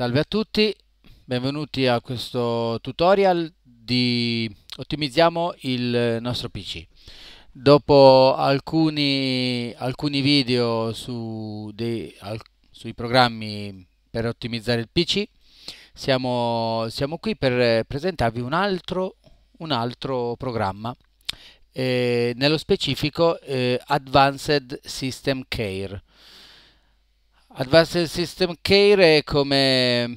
Salve a tutti, benvenuti a questo tutorial di ottimizziamo il nostro PC. Dopo alcuni, alcuni video su dei, al, sui programmi per ottimizzare il PC, siamo, siamo qui per presentarvi un altro, un altro programma, eh, nello specifico eh, Advanced System Care Advanced System Care è come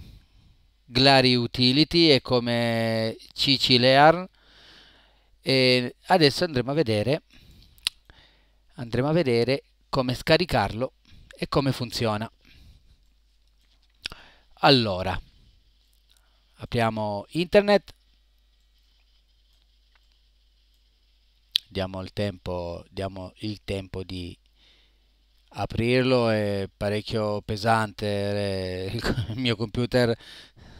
Glary Utility e come CC Learn e adesso andremo a vedere andremo a vedere come scaricarlo e come funziona allora apriamo internet diamo il tempo, diamo il tempo di aprirlo è parecchio pesante eh, il mio computer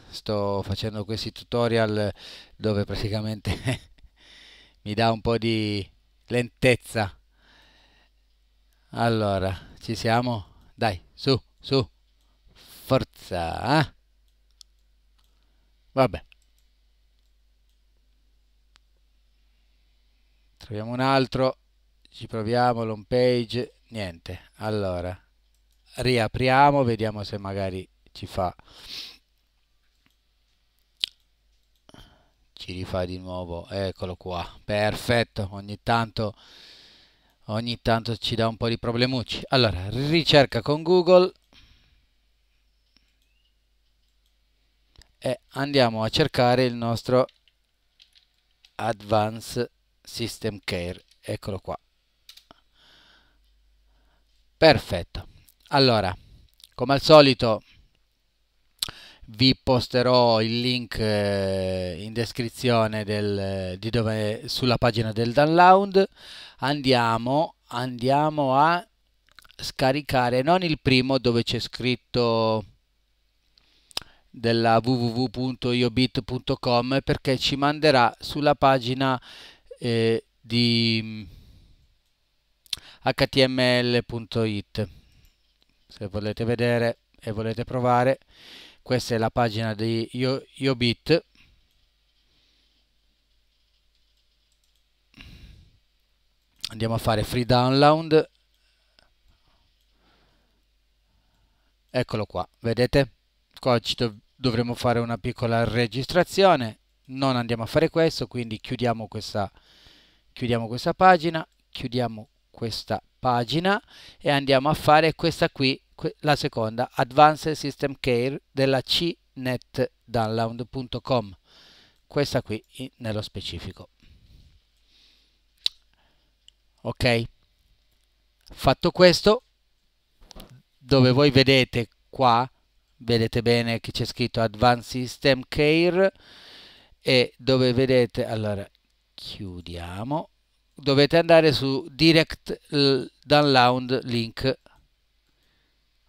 sto facendo questi tutorial dove praticamente mi dà un po' di lentezza allora ci siamo dai su su forza eh? vabbè troviamo un altro ci proviamo l'home page niente allora riapriamo vediamo se magari ci fa ci rifà di nuovo eccolo qua perfetto ogni tanto ogni tanto ci dà un po' di problemucci allora ricerca con google e andiamo a cercare il nostro advanced system care eccolo qua Perfetto. Allora, come al solito vi posterò il link eh, in descrizione del, di dove, sulla pagina del download. Andiamo, andiamo a scaricare non il primo dove c'è scritto della www.iobit.com perché ci manderà sulla pagina eh, di html.it se volete vedere e volete provare questa è la pagina di Yo Yobit andiamo a fare free download eccolo qua vedete qua ci dov dovremo fare una piccola registrazione non andiamo a fare questo quindi chiudiamo questa chiudiamo questa pagina chiudiamo questa pagina e andiamo a fare questa qui, la seconda, Advanced System Care della cnetdownload.com, questa qui nello specifico. Ok, fatto questo, dove voi vedete qua, vedete bene che c'è scritto Advanced System Care e dove vedete, allora chiudiamo dovete andare su direct download link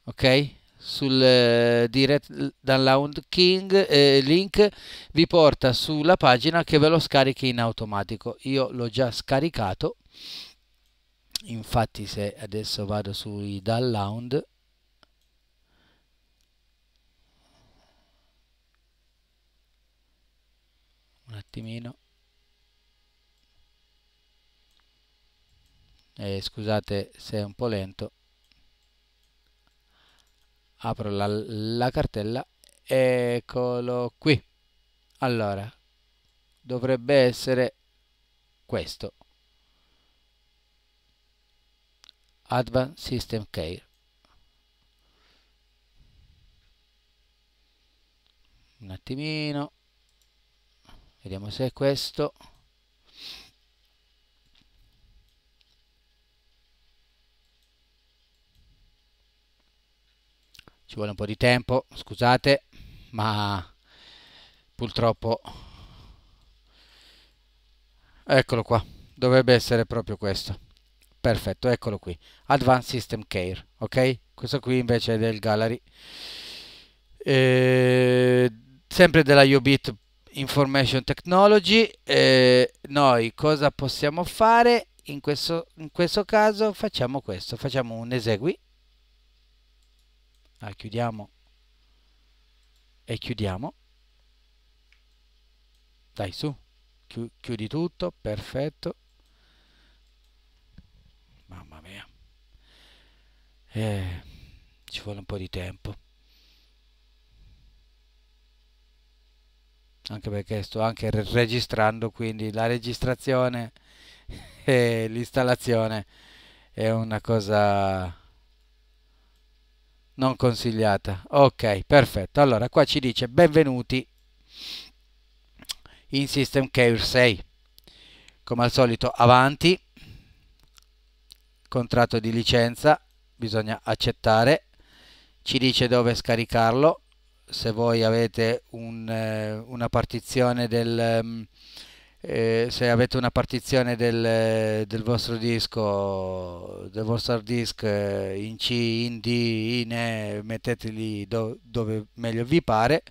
ok sul eh, direct download king eh, link vi porta sulla pagina che ve lo scarichi in automatico io l'ho già scaricato infatti se adesso vado sui download un attimino eh, scusate se è un po' lento apro la, la cartella eccolo qui allora dovrebbe essere questo Advanced System Care un attimino vediamo se è questo ci vuole un po' di tempo, scusate, ma purtroppo eccolo qua, dovrebbe essere proprio questo. Perfetto, eccolo qui, Advanced System Care, ok? Questo qui invece è del Gallery. Eh, sempre della Ubit Information Technology, eh, noi cosa possiamo fare? In questo, in questo caso facciamo questo, facciamo un esegui la ah, chiudiamo e chiudiamo dai su chiudi tutto perfetto mamma mia eh, ci vuole un po' di tempo anche perché sto anche registrando quindi la registrazione e l'installazione è una cosa non consigliata ok perfetto allora qua ci dice benvenuti in system care 6 come al solito avanti contratto di licenza bisogna accettare ci dice dove scaricarlo se voi avete un, eh, una partizione del mm, se avete una partizione del, del, vostro disco, del vostro hard disk eh, in C, in D, in E, metteteli do, dove meglio vi pare,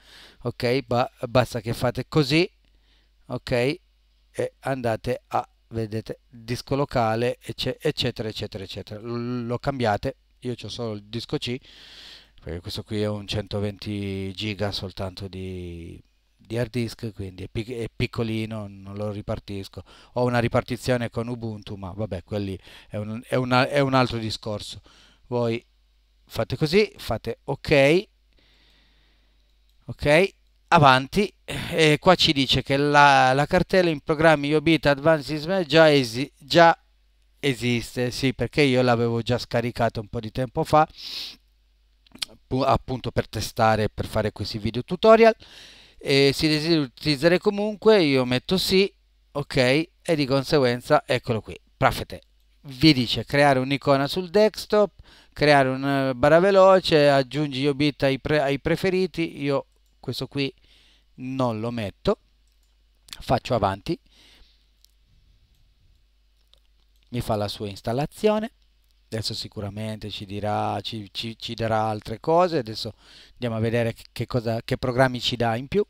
ok? Ba basta che fate così, ok? E andate a, vedete, disco locale, eccetera, eccetera, eccetera. Lo cambiate, io ho solo il disco C, perché questo qui è un 120 giga soltanto di di hard disk, quindi è, pic è, piccolino, non lo ripartisco. Ho una ripartizione con Ubuntu, ma vabbè, quelli è un, è una, è un altro discorso. Voi fate così, fate ok, ok, avanti. E qua ci dice che la, la cartella in programmi Yobit Advanced Ismail già, esi già esiste, sì, perché io l'avevo già scaricata un po' di tempo fa appunto per testare per fare questi video tutorial eh, si desidera utilizzare comunque, io metto sì, ok, e di conseguenza eccolo qui, Prafete. Vi dice creare un'icona sul desktop, creare una eh, barra veloce, aggiungi io ai, pre ai preferiti, io questo qui non lo metto, faccio avanti, mi fa la sua installazione, adesso sicuramente ci dirà, ci, ci, ci, darà altre cose, adesso andiamo a vedere che, cosa, che programmi ci dà in più.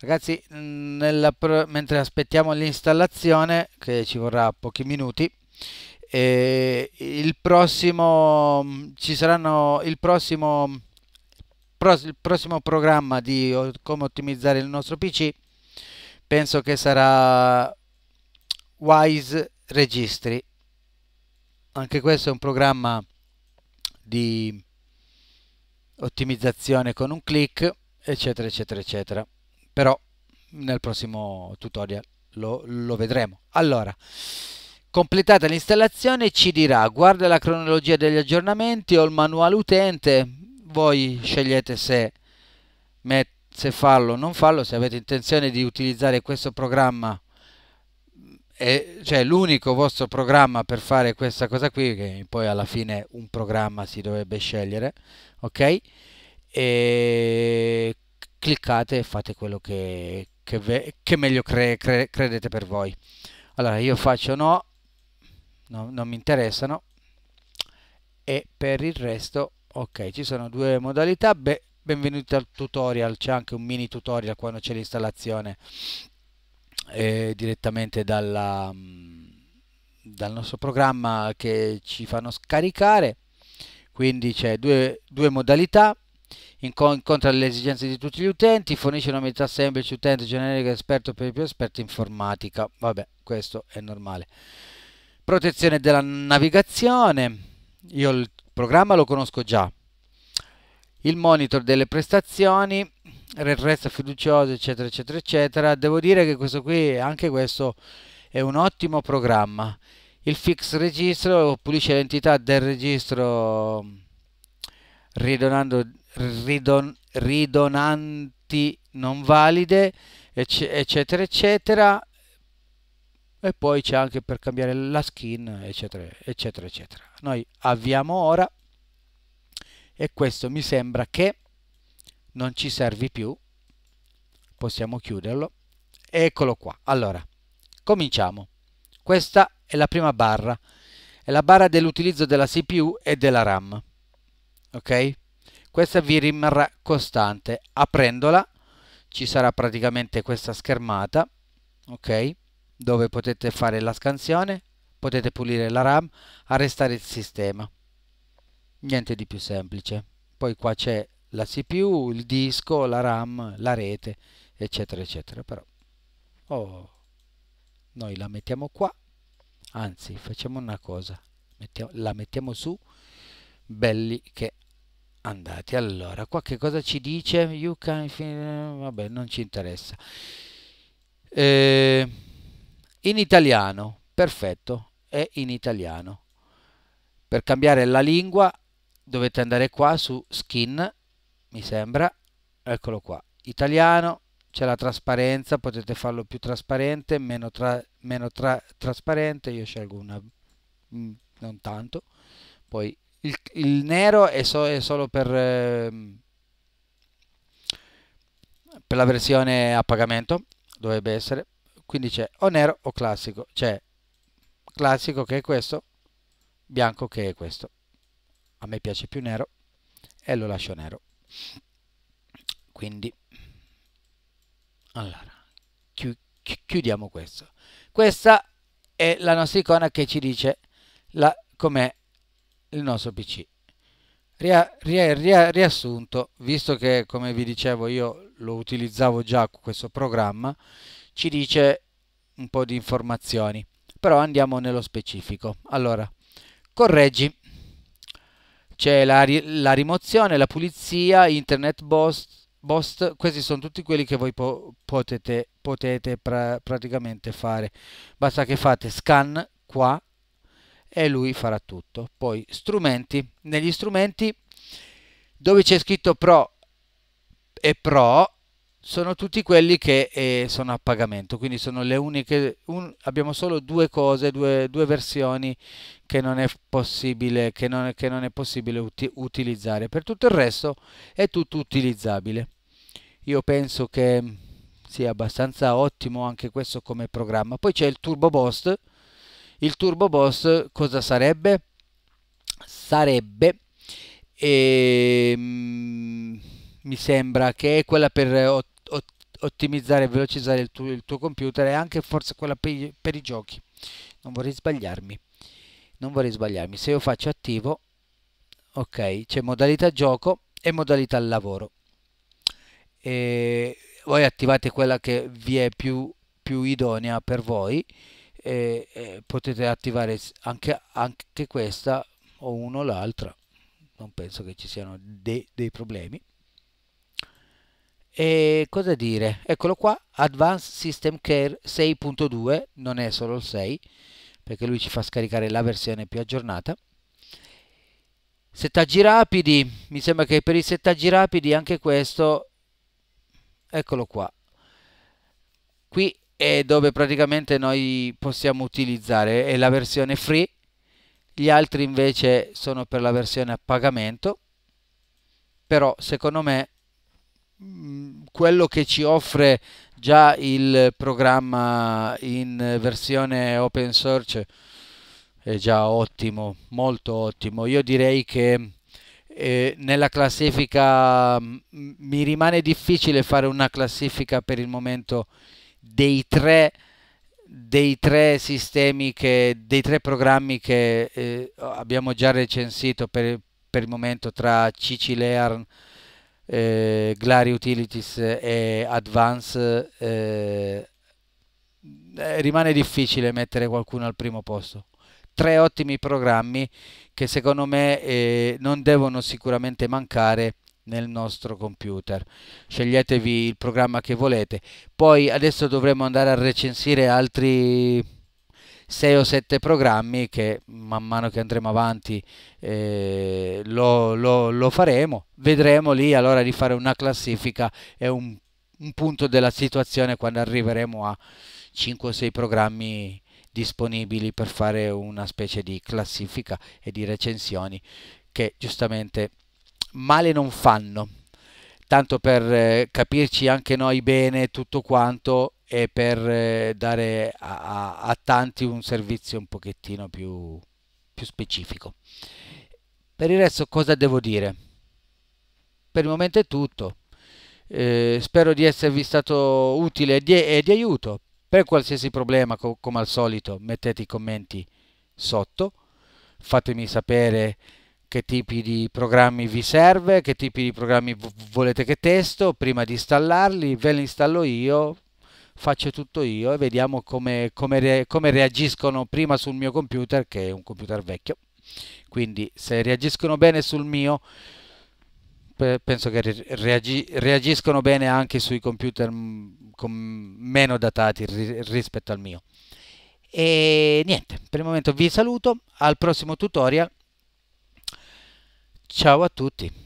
Ragazzi, mm, nella, mentre aspettiamo l'installazione, che ci vorrà pochi minuti, eh, il prossimo mm, ci saranno il prossimo, mm, il prossimo programma di come ottimizzare il nostro PC penso che sarà Wise Registry. Anche questo è un programma di ottimizzazione con un clic, eccetera, eccetera, eccetera. Però nel prossimo tutorial lo, lo vedremo. Allora, completata l'installazione ci dirà guarda la cronologia degli aggiornamenti o il manuale utente, voi scegliete se mettere se farlo o non farlo, se avete intenzione di utilizzare questo programma, è, cioè l'unico vostro programma per fare questa cosa qui, che poi alla fine un programma si dovrebbe scegliere, ok? E cliccate e fate quello che, che, ve, che meglio cre, cre, credete per voi. Allora io faccio no, no non mi interessano e per il resto ok ci sono due modalità beh benvenuti al tutorial c'è anche un mini tutorial quando c'è l'installazione eh, direttamente dalla, mm, dal nostro programma che ci fanno scaricare quindi c'è due, due modalità incontra le esigenze di tutti gli utenti, fornisce una metà semplice utente generica esperto per i più esperti informatica. Vabbè, questo è normale. Protezione della navigazione. Io il programma lo conosco già, il monitor delle prestazioni, resta fiducioso, eccetera, eccetera, eccetera. Devo dire che questo qui, anche questo, è un ottimo programma. Il fix registro pulisce l'entità del registro ridonando, ridon, ridonanti non valide, eccetera, eccetera. E poi c'è anche per cambiare la skin, eccetera, eccetera, eccetera. Noi avviamo ora e questo mi sembra che non ci servi più possiamo chiuderlo eccolo qua allora cominciamo questa è la prima barra è la barra dell'utilizzo della CPU e della RAM ok questa vi rimarrà costante aprendola ci sarà praticamente questa schermata ok dove potete fare la scansione potete pulire la RAM arrestare il sistema niente di più semplice. Poi qua c'è la CPU, il disco, la RAM, la rete, eccetera, eccetera. Però oh, noi la mettiamo qua, anzi facciamo una cosa, mettiamo, la mettiamo su, belli che andati. Allora, qua che cosa ci dice? You can vabbè, non ci interessa. Eh, in italiano, perfetto, è in italiano. Per cambiare la lingua dovete andare qua su skin mi sembra eccolo qua italiano c'è la trasparenza potete farlo più trasparente meno, tra, meno tra, trasparente io scelgo una mm, non tanto poi il, il nero è, so, è, solo per ehm, per la versione a pagamento dovrebbe essere quindi c'è o nero o classico c'è classico che è questo bianco che è questo a me piace più nero e lo lascio nero quindi allora chi, chi, chiudiamo questo questa è la nostra icona che ci dice com'è il nostro pc ria, ria, ria, riassunto visto che come vi dicevo io lo utilizzavo già questo programma ci dice un po' di informazioni però andiamo nello specifico allora correggi c'è la, la, rimozione, la pulizia, internet boss, boss, questi sono tutti quelli che voi po potete, potete pra praticamente fare. Basta che fate scan qua e lui farà tutto. Poi strumenti, negli strumenti dove c'è scritto pro e pro sono tutti quelli che eh, sono a pagamento, quindi sono le uniche, un, abbiamo solo due cose, due, due versioni che non è possibile, che non, che non è possibile uti utilizzare, per tutto il resto è tutto utilizzabile. Io penso che sia abbastanza ottimo anche questo come programma. Poi c'è il Turbo Boss, il Turbo Boss cosa sarebbe? Sarebbe... E, ehm, mi sembra che è quella per ottimizzare e velocizzare il tuo, il tuo computer e anche forse quella per i, per i giochi. Non vorrei sbagliarmi. Non vorrei sbagliarmi. Se io faccio attivo, ok, c'è modalità gioco e modalità lavoro. E voi attivate quella che vi è più, più idonea per voi. E, e potete attivare anche, anche questa o uno o l'altra non penso che ci siano dei, dei problemi e cosa dire? Eccolo qua, Advanced System Care 6.2, non è solo il 6, perché lui ci fa scaricare la versione più aggiornata. Settaggi rapidi, mi sembra che per i settaggi rapidi anche questo, eccolo qua. Qui è dove praticamente noi possiamo utilizzare, è la versione free, gli altri invece sono per la versione a pagamento, però secondo me Mm, quello che ci offre già il programma in versione open source è già ottimo, molto ottimo. Io direi che eh, nella classifica mm, mi rimane difficile fare una classifica per il momento dei tre, dei tre sistemi che, dei tre programmi che eh, abbiamo già recensito per, per, il momento tra CC Learn eh, Glary Utilities e Advance eh, eh, rimane difficile mettere qualcuno al primo posto tre ottimi programmi che secondo me eh, non devono sicuramente mancare nel nostro computer sceglietevi il programma che volete poi adesso dovremo andare a recensire altri 6 o 7 programmi che man mano che andremo avanti eh, lo, lo, lo, faremo, vedremo lì allora di fare una classifica e un, un punto della situazione quando arriveremo a 5 o 6 programmi disponibili per fare una specie di classifica e di recensioni che giustamente male non fanno. Tanto per eh, capirci anche noi bene tutto quanto, e per eh, dare a, a, tanti un servizio un pochettino più, più specifico. Per il resto cosa devo dire? Per il momento è tutto. Eh, spero di esservi stato utile e di, e di aiuto. Per qualsiasi problema, co come al solito, mettete i commenti sotto, fatemi sapere che tipi di programmi vi serve, che tipi di programmi volete che testo, prima di installarli, ve li installo io, faccio tutto io e vediamo come, come, come reagiscono prima sul mio computer che è un computer vecchio quindi se reagiscono bene sul mio penso che reagi reagiscono bene anche sui computer mm, meno datati rispetto al mio e niente per il momento vi saluto al prossimo tutorial ciao a tutti